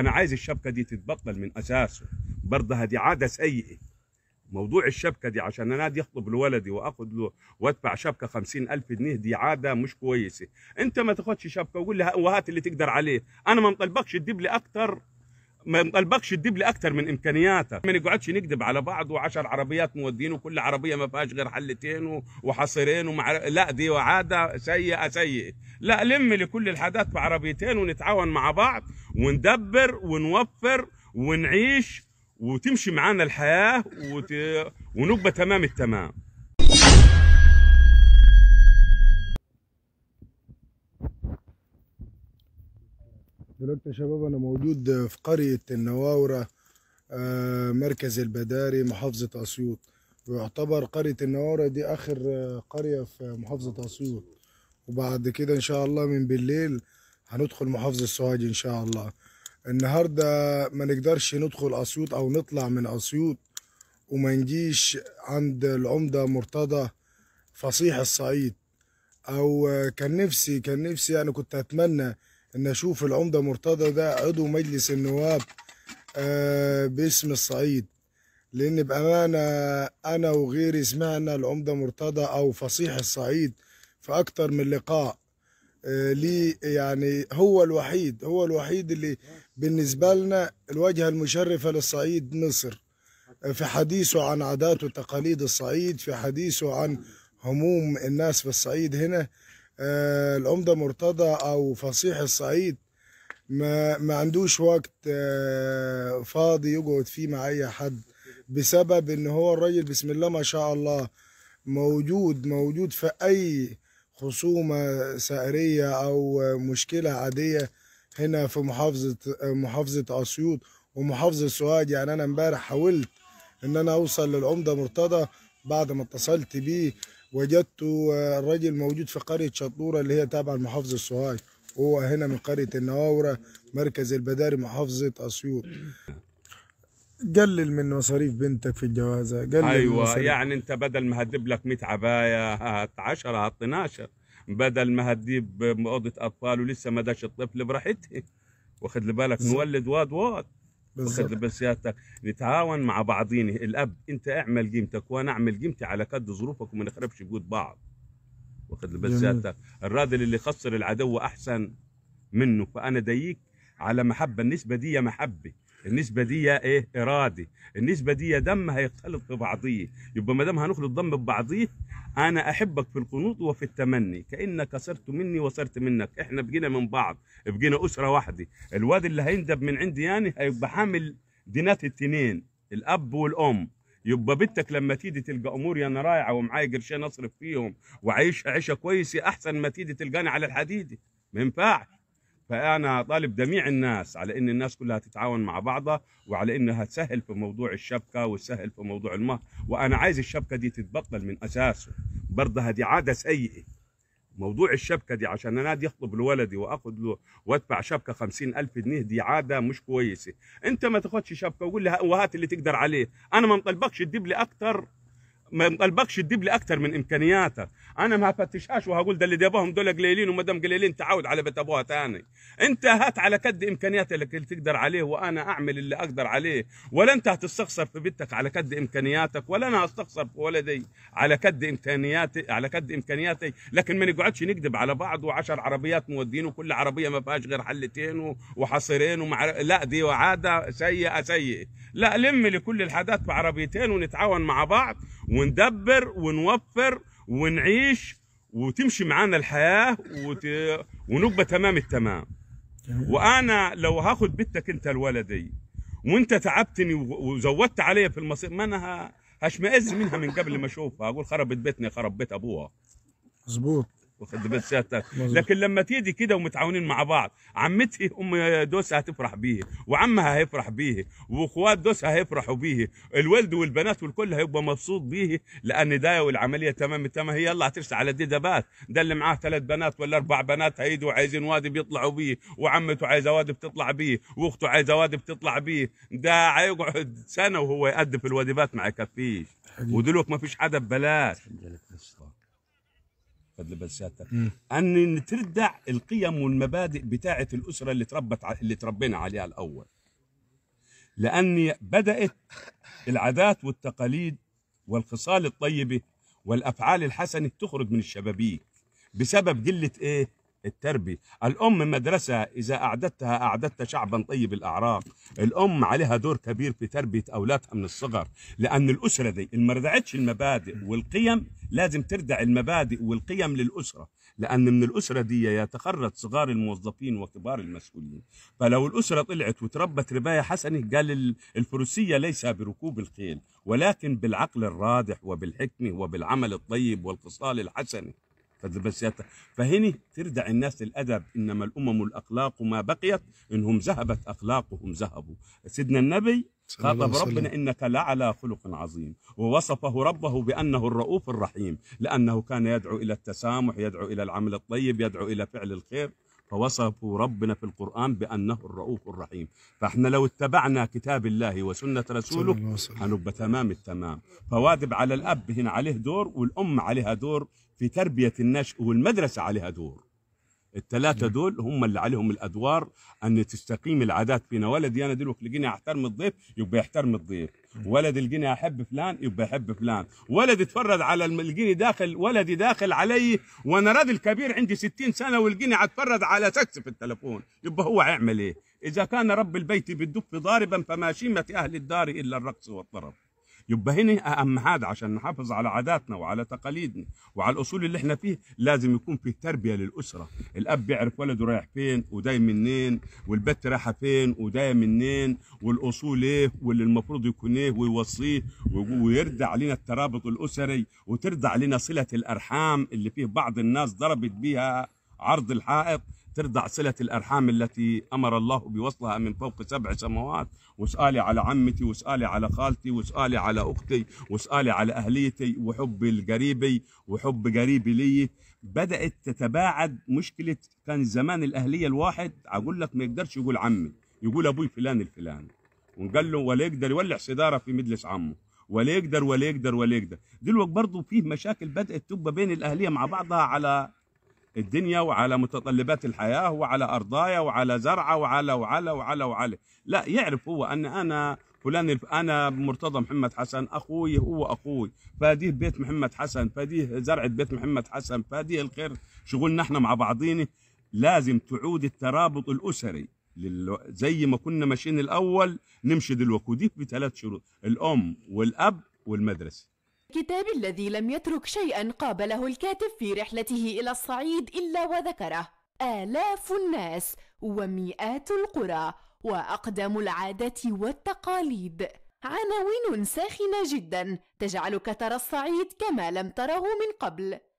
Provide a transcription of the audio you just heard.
انا عايز الشبكه دي تتبطل من اساسه برضه هذه عاده سيئه موضوع الشبكه دي عشان انا دي اخطب لولدي واخد له وادفع شبكه 50000 جنيه دي عاده مش كويسه انت ما تاخدش شبكه وقول لي وهات اللي تقدر عليه انا ما مطلبكش تجيب لي اكثر ما قلبكش تجيب لي اكثر من امكانياتك ما نقعدش نكذب على بعض و10 عربيات مودين وكل عربيه ما فيهاش غير حلتين وحصيرين ومع لا دي وعاده سيئه سيئه لا لم لكل الحادات بعربيتين ونتعاون مع بعض وندبر ونوفر ونعيش وتمشي معانا الحياه وت... ونبقى تمام التمام دلوقتي يا شباب انا موجود في قرية النواورة آه، مركز البداري محافظة اسيوط ويعتبر قرية النواورة دي اخر آه، قرية في محافظة اسيوط وبعد كده ان شاء الله من بالليل هندخل محافظة سوهاج ان شاء الله النهاردة ما نقدرش ندخل اسيوط او نطلع من اسيوط وما نجيش عند العمدة مرتضى فصيح الصعيد او آه، كان نفسي كان نفسي يعني كنت اتمنى ان اشوف العمده مرتضى ده عضو مجلس النواب آه، باسم الصعيد لان بامانه انا وغيري سمعنا العمده مرتضى او فصيح الصعيد في اكتر من لقاء آه، ليه يعني هو الوحيد هو الوحيد اللي بالنسبه لنا الوجهه المشرفه للصعيد مصر في حديثه عن عادات وتقاليد الصعيد في حديثه عن هموم الناس في الصعيد هنا آه، العمده مرتضى او فصيح الصعيد ما ما عندوش وقت آه، فاضي يقعد فيه مع اي حد بسبب ان هو الراجل بسم الله ما شاء الله موجود موجود في اي خصومه سائريه او مشكله عاديه هنا في محافظه محافظه اسيوط ومحافظه سوهاج يعني انا امبارح حاولت ان انا اوصل للعمده مرتضى بعد ما اتصلت بيه وجدت آه، الرجل موجود في قرية شطورة اللي هي تابعة لمحافظة الصهاي وهو هنا من قرية النواورة مركز البداري محافظة أسيوط قلل من مصاريف بنتك في الجوازة قلل أيوة مصاريف. يعني أنت بدل ما هدب لك 100 عباية هات 10 هات 12 بدل ما هديب أوضة أطفال ولسه ما داش الطفل براحته واخد لبالك بالك نولد واد واد واخذ بس نتعاون مع بعضين الاب انت اعمل قيمتك وانا اعمل قيمتي على قد ظروفك وما نخربش بجود بعض واخذ بس الراجل اللي خسر العدو احسن منه فانا ديك على محبه النسبه دي محبه النسبه دي ايه اراده النسبه دي دم هيختلط في بعضيه يبقى ما دام هنخلط دم ببعضيه انا احبك في القنوط وفي التمني كانك صرت مني وصرت منك احنا بقينا من بعض بقينا اسره واحده الواد اللي هيندب من عندي يعني هيبقى حامل دينات التنين الاب والام يبقى بنتك لما تيجي تلقى اموري انا رايعه ومعايا قرشين اصرف فيهم وعايشها عيشه كويسه احسن ما تيجي تلقاني على الحديده ما ينفعش فانا طالب جميع الناس على ان الناس كلها تتعاون مع بعضها وعلى انها تسهل في موضوع الشبكه وتسهل في موضوع المهر وانا عايز الشبكه دي تتبطل من اساسه برضه هذه عاده سيئه موضوع الشبكة دي عشان أنا أدي أخطب لولدي وأخذ له وأدفع شبكة خمسين ألف جنيه دي عادة مش كويسة أنت ما تاخدش شبكة وقول لي وهات اللي تقدر عليه أنا ما مطلبكش تجيب لي أكتر ما مطلبكش تجيب لي أكتر من إمكانياتك انا ما فتشهاش وهقول ده اللي جابوهم دول قليلين وما دام قليلين تعود على بيت ابوها ثاني انت هات على قد امكانياتك اللي تقدر عليه وانا اعمل اللي اقدر عليه ولا انت هتستخسر في بيتك على قد امكانياتك ولا انا هستخسر في ولدي على قد امكانياتي على قد امكانياتي لكن ما نقعدش نكذب على بعض وعشر عربيات مودين وكل عربيه ما فيهاش غير حلتين وحصيرين ومع لا دي وعاده سيئه سيئه لا لم لكل الحادات بعربيتين ونتعاون مع بعض وندبر ونوفر ونعيش وتمشي معانا الحياه وت... ونبقى تمام التمام وانا لو هاخد بنتك انت الولدي وانت تعبتني وزودت علي في المصير ما انا هشمئز منها من قبل ما اشوفها اقول خربت بيتنا خرب بيت ابوها مظبوط واخد سيادتك لكن لما تيجي كده ومتعاونين مع بعض عمتي ام دوسها هتفرح بيه وعمها هيفرح بيه واخوات دوسها هيفرحوا بيه الولد والبنات والكل هيبقى مبسوط بيه لان ده والعمليه تمام تمام هي يلا هترسى على دبات ده اللي معاه ثلاث بنات ولا اربع بنات هيدوا عايزين وادي بيطلعوا بيه وعمته عايزه وادي بتطلع بيه واخته عايزه وادي بتطلع بيه ده هيقعد سنه وهو يقدم في الوجبات ما يكفيش ودلوك ما فيش حدا ببلاش فضل بساتة ان نتردع القيم والمبادئ بتاعه الاسره اللي تربت اللي تربينا عليها الاول لاني بدات العادات والتقاليد والخصال الطيبه والافعال الحسنه تخرج من الشبابيك بسبب قله ايه التربيه الام مدرسه اذا اعددتها اعددت شعبا طيب الاعراق الام عليها دور كبير في تربيه اولادها من الصغر لان الاسره دي اللي ما المبادئ والقيم لازم تردع المبادئ والقيم للأسرة لأن من الأسرة دي يتخرج صغار الموظفين وكبار المسؤولين فلو الأسرة طلعت وتربت رباية حسنة قال الفروسية ليس بركوب الخيل ولكن بالعقل الرادح وبالحكمة وبالعمل الطيب والخصال الحسنه بس فهني تردع الناس الادب انما الامم الاخلاق ما بقيت انهم ذهبت اخلاقهم ذهبوا سيدنا النبي خاطب ربنا انك لعلى خلق عظيم ووصفه ربه بانه الرؤوف الرحيم لانه كان يدعو الى التسامح يدعو الى العمل الطيب يدعو الى فعل الخير فوصفوا ربنا في القرآن بأنه الرؤوف الرحيم فإحنا لو اتبعنا كتاب الله وسنة رسوله هنبقى تمام التمام فواجب على الأب هنا عليه دور والأم عليها دور في تربية النشء والمدرسة عليها دور الثلاثة نعم. دول هم اللي عليهم الأدوار أن تستقيم العادات فينا ولدي أنا دلوقتي لقيني أحترم الضيف يبقى يحترم الضيف ولد الجني احب فلان يبقى احب فلان ولد اتفرج على الجني داخل ولدي داخل علي وانا راجل كبير عندي 60 سنه والجني اتفرد على سكس في التليفون يبقى هو هيعمل ايه اذا كان رب البيت بالدف ضاربا فما شيمه اهل الدار الا الرقص والطرب يبقى هنا اهم حاجه عشان نحافظ على عاداتنا وعلى تقاليدنا وعلى الاصول اللي احنا فيه لازم يكون في تربيه للاسره الاب بيعرف ولده رايح فين وجاي منين والبت رايحه فين وجايه منين والاصول ايه واللي المفروض يكون ايه ويوصيه ويرجع علينا الترابط الاسري وترجع علينا صله الارحام اللي فيه بعض الناس ضربت بيها عرض الحائط ترضع صلة الأرحام التي أمر الله بوصلها من فوق سبع سماوات واسألي على عمتي واسألي على خالتي واسألي على أختي واسألي على أهليتي وحب القريبي وحب قريبي لي بدأت تتباعد مشكلة كان زمان الأهلية الواحد أقول لك ما يقدرش يقول عمي يقول أبوي فلان الفلاني ونقال له ولا يقدر يولع صداره في مجلس عمه ولا يقدر ولا يقدر ولا يقدر دلوقتي برضه فيه مشاكل بدأت تبقى بين الأهلية مع بعضها على الدنيا وعلى متطلبات الحياة وعلى أرضايا وعلى زرعة وعلى وعلى وعلى وعلى لا يعرف هو أن أنا فلان أنا مرتضى محمد حسن أخوي هو أخوي فديه بيت محمد حسن فديه زرعة بيت محمد حسن فديه الخير شغلنا احنا مع بعضين لازم تعود الترابط الأسري زي ما كنا ماشيين الأول نمشي دلوقتي وديك بثلاث شروط الأم والأب والمدرسة كتاب الذي لم يترك شيئا قابله الكاتب في رحلته إلى الصعيد إلا وذكره آلاف الناس ومئات القرى وأقدم العادات والتقاليد عناوين ساخنة جدا تجعلك ترى الصعيد كما لم تره من قبل